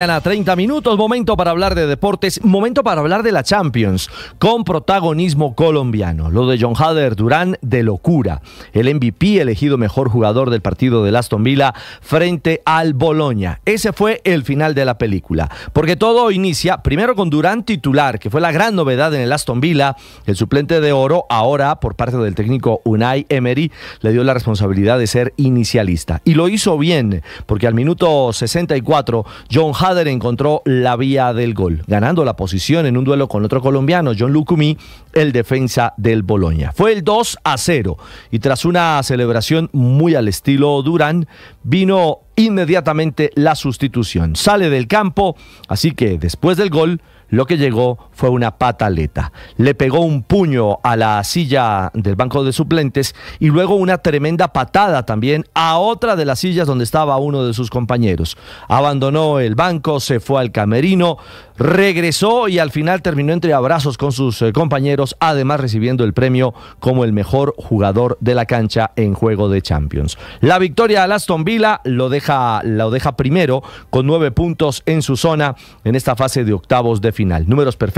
A 30 minutos, momento para hablar de deportes, momento para hablar de la Champions, con protagonismo colombiano. Lo de John Hader Durán de locura. El MVP elegido mejor jugador del partido de Aston Villa frente al Boloña. Ese fue el final de la película. Porque todo inicia primero con Durán titular, que fue la gran novedad en el Aston Villa. El suplente de oro, ahora por parte del técnico Unai Emery, le dio la responsabilidad de ser inicialista. Y lo hizo bien, porque al minuto 64, John Hader encontró la vía del gol, ganando la posición en un duelo con otro colombiano, John Lucumí, el defensa del Boloña. Fue el 2 a 0 y tras una celebración muy al estilo Durán, vino inmediatamente la sustitución. Sale del campo, así que después del gol, lo que llegó fue una pataleta. Le pegó un puño a la silla del banco de suplentes y luego una tremenda patada también a otra de las sillas donde estaba uno de sus compañeros. Abandonó el banco, se fue al camerino, regresó y al final terminó entre abrazos con sus eh, compañeros, además recibiendo el premio como el mejor jugador de la cancha en juego de Champions. La victoria a Aston Villa lo deja la deja primero con nueve puntos en su zona en esta fase de octavos de final. Números perfectos.